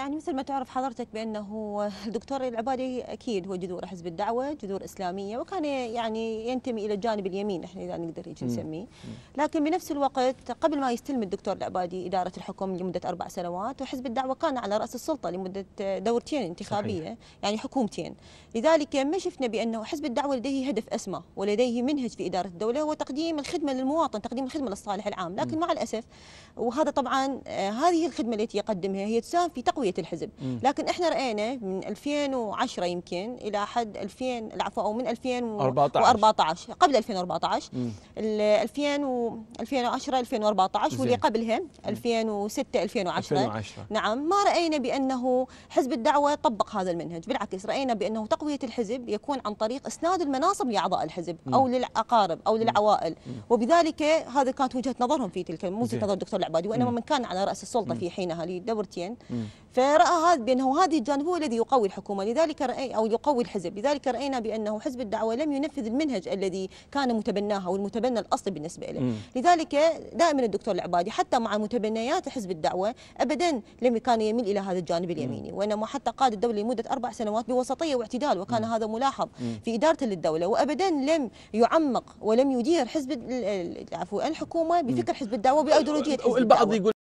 يعني مثل ما تعرف حضرتك بانه الدكتور العبادي اكيد هو جذور حزب الدعوه، جذور اسلاميه وكان يعني ينتمي الى الجانب اليمين احنا اذا نقدر هيك نسميه، لكن بنفس الوقت قبل ما يستلم الدكتور العبادي اداره الحكم لمده اربع سنوات وحزب الدعوه كان على راس السلطه لمده دورتين انتخابيه صحيح. يعني حكومتين، لذلك ما شفنا بانه حزب الدعوه لديه هدف اسمى ولديه منهج في اداره الدوله هو تقديم الخدمه للمواطن، تقديم الخدمه للصالح العام، لكن مع الاسف وهذا طبعا آه، هذه الخدمه التي يقدمها هي تساهم في تقويه رؤيه الحزب لكن احنا راينا من 2010 يمكن الى حد 2000 العفو او من 2014 14. قبل 2014 2000 و 2010 2014 واللي قبلها 2006 2010, 2010 نعم ما راينا بانه حزب الدعوه طبق هذا المنهج بالعكس راينا بانه تقويه الحزب يكون عن طريق اسناد المناصب لاعضاء الحزب او للاقارب او للعوائل وبذلك هذا كانت وجهه نظرهم في تلك مو وجهه نظر الدكتور العبادي وانما من كان على راس السلطه في حينها لدورتين ف فراى هذا بانه هذا الجانب هو الذي يقوي الحكومه لذلك رأي او يقوي الحزب لذلك راينا بانه حزب الدعوه لم ينفذ المنهج الذي كان متبناه او المتبنى الاصلي بالنسبه له لذلك دائما الدكتور العبادي حتى مع متبنيات حزب الدعوه ابدا لم كان يميل الى هذا الجانب اليميني وانما حتى قاد الدوله لمده اربع سنوات بوسطيه واعتدال وكان هذا ملاحظ في ادارته للدوله وابدا لم يعمق ولم يدير حزب عفوا الحكومه بفكر حزب الدعوه بايديولوجيه البعض يقول